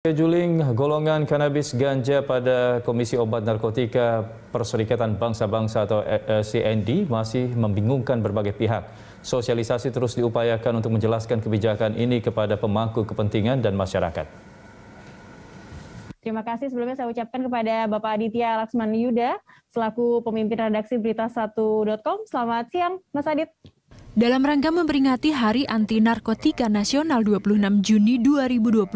Scheduling golongan kanabis ganja pada Komisi Obat Narkotika Perserikatan Bangsa-Bangsa atau eh, eh, CND masih membingungkan berbagai pihak. Sosialisasi terus diupayakan untuk menjelaskan kebijakan ini kepada pemangku kepentingan dan masyarakat. Terima kasih sebelumnya saya ucapkan kepada Bapak Aditya Laksman Yuda selaku pemimpin redaksi berita1.com. Selamat siang Mas Adit. Dalam rangka memperingati Hari Anti Narkotika Nasional 26 Juni 2021,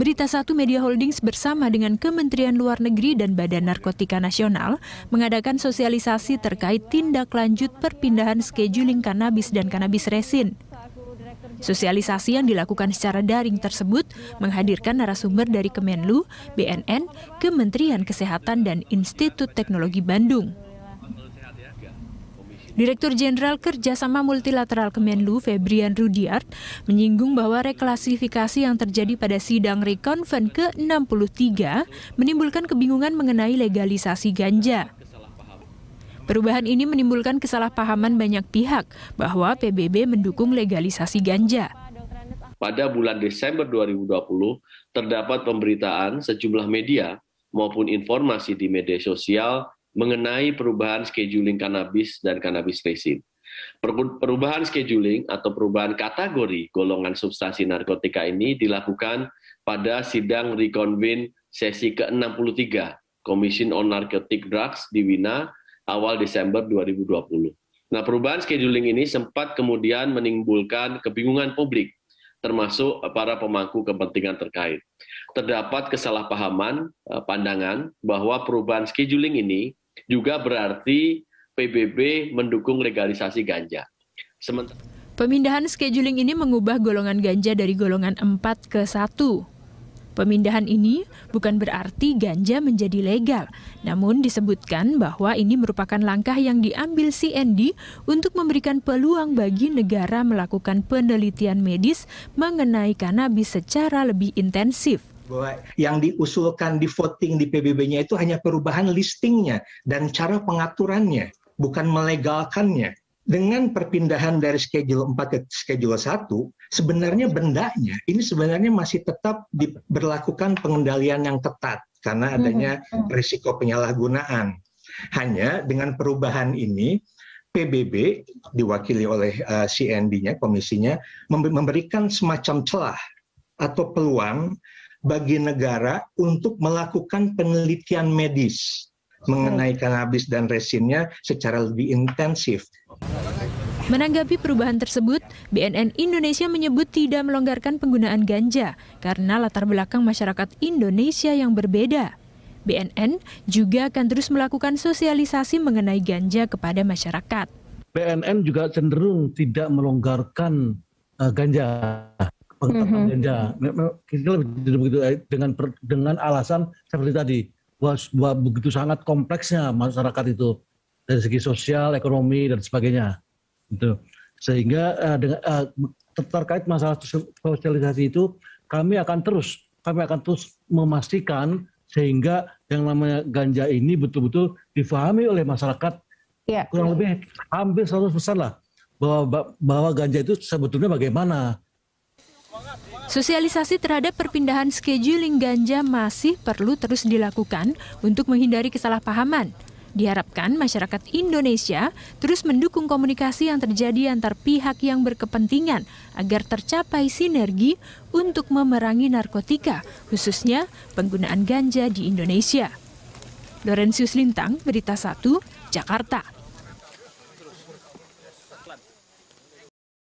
Berita Satu Media Holdings bersama dengan Kementerian Luar Negeri dan Badan Narkotika Nasional mengadakan sosialisasi terkait tindak lanjut perpindahan scheduling kanabis dan kanabis resin. Sosialisasi yang dilakukan secara daring tersebut menghadirkan narasumber dari Kemenlu, BNN, Kementerian Kesehatan, dan Institut Teknologi Bandung. Direktur Jenderal Kerjasama Multilateral Kemenlu, Febrian Rudiart, menyinggung bahwa reklasifikasi yang terjadi pada sidang rekonven ke-63 menimbulkan kebingungan mengenai legalisasi ganja. Perubahan ini menimbulkan kesalahpahaman banyak pihak bahwa PBB mendukung legalisasi ganja. Pada bulan Desember 2020, terdapat pemberitaan sejumlah media maupun informasi di media sosial mengenai perubahan scheduling kanabis dan kanabis resin. Perubahan scheduling atau perubahan kategori golongan substansi narkotika ini dilakukan pada sidang reconvene sesi ke-63 Commission on Narcotic Drugs di Wina awal Desember 2020. Nah, perubahan scheduling ini sempat kemudian menimbulkan kebingungan publik termasuk para pemangku kepentingan terkait. Terdapat kesalahpahaman eh, pandangan bahwa perubahan scheduling ini juga berarti PBB mendukung legalisasi ganja. Sementara Pemindahan scheduling ini mengubah golongan ganja dari golongan 4 ke 1. Pemindahan ini bukan berarti ganja menjadi legal, namun disebutkan bahwa ini merupakan langkah yang diambil CND untuk memberikan peluang bagi negara melakukan penelitian medis mengenai kanabis secara lebih intensif bahwa yang diusulkan di voting di PBB-nya itu hanya perubahan listingnya dan cara pengaturannya, bukan melegalkannya. Dengan perpindahan dari schedule 4 ke schedule 1, sebenarnya bendanya ini sebenarnya masih tetap diberlakukan pengendalian yang ketat karena hmm, adanya hmm, hmm. risiko penyalahgunaan. Hanya dengan perubahan ini PBB diwakili oleh uh, eh, CND-nya komisinya memberikan semacam celah atau peluang bagi negara untuk melakukan penelitian medis mengenai kanabis dan resinnya secara lebih intensif. Menanggapi perubahan tersebut, BNN Indonesia menyebut tidak melonggarkan penggunaan ganja karena latar belakang masyarakat Indonesia yang berbeda. BNN juga akan terus melakukan sosialisasi mengenai ganja kepada masyarakat. BNN juga cenderung tidak melonggarkan eh, ganja pengetatan denda. Mm-hmm. Kira-kira begitu eh, dengan dengan alasan seperti tadi bahwa begitu sangat kompleksnya masyarakat itu dari segi sosial, ekonomi dan sebagainya. Itu. Sehingga uh, dengan uh, terkait masalah sosialisasi itu kami akan terus kami akan terus memastikan sehingga yang namanya ganja ini betul-betul difahami oleh masyarakat ya. kurang lebih hampir 100% lah bahwa bahwa ganja itu sebetulnya bagaimana Sosialisasi terhadap perpindahan scheduling ganja masih perlu terus dilakukan untuk menghindari kesalahpahaman. Diharapkan masyarakat Indonesia terus mendukung komunikasi yang terjadi antar pihak yang berkepentingan agar tercapai sinergi untuk memerangi narkotika, khususnya penggunaan ganja di Indonesia. Lorenzius Lintang, Berita 1, Jakarta.